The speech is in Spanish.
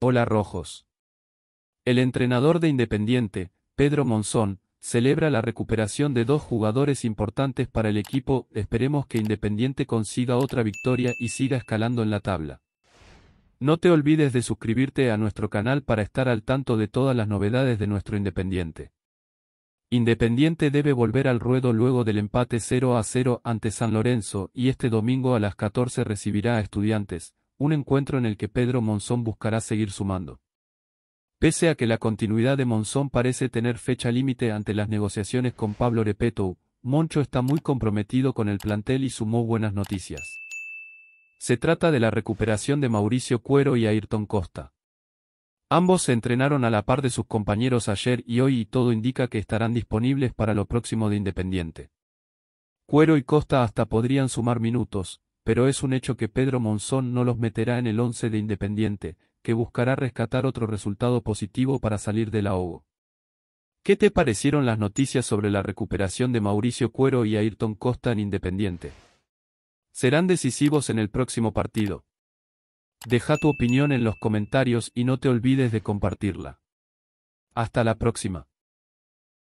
Hola Rojos. El entrenador de Independiente, Pedro Monzón, celebra la recuperación de dos jugadores importantes para el equipo, esperemos que Independiente consiga otra victoria y siga escalando en la tabla. No te olvides de suscribirte a nuestro canal para estar al tanto de todas las novedades de nuestro Independiente. Independiente debe volver al ruedo luego del empate 0 a 0 ante San Lorenzo y este domingo a las 14 recibirá a estudiantes, un encuentro en el que Pedro Monzón buscará seguir sumando. Pese a que la continuidad de Monzón parece tener fecha límite ante las negociaciones con Pablo Repeto, Moncho está muy comprometido con el plantel y sumó buenas noticias. Se trata de la recuperación de Mauricio Cuero y Ayrton Costa. Ambos se entrenaron a la par de sus compañeros ayer y hoy y todo indica que estarán disponibles para lo próximo de Independiente. Cuero y Costa hasta podrían sumar minutos, pero es un hecho que Pedro Monzón no los meterá en el once de Independiente, que buscará rescatar otro resultado positivo para salir del ahogo. ¿Qué te parecieron las noticias sobre la recuperación de Mauricio Cuero y Ayrton Costa en Independiente? Serán decisivos en el próximo partido. Deja tu opinión en los comentarios y no te olvides de compartirla. Hasta la próxima.